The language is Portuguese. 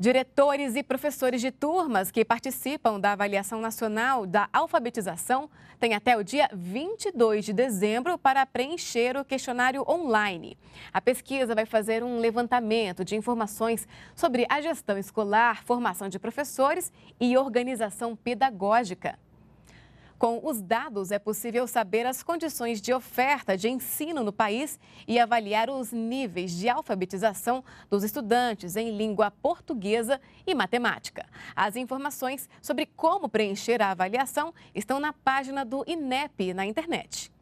Diretores e professores de turmas que participam da avaliação nacional da alfabetização têm até o dia 22 de dezembro para preencher o questionário online. A pesquisa vai fazer um levantamento de informações sobre a gestão escolar, formação de professores e organização pedagógica. Com os dados, é possível saber as condições de oferta de ensino no país e avaliar os níveis de alfabetização dos estudantes em língua portuguesa e matemática. As informações sobre como preencher a avaliação estão na página do INEP na internet.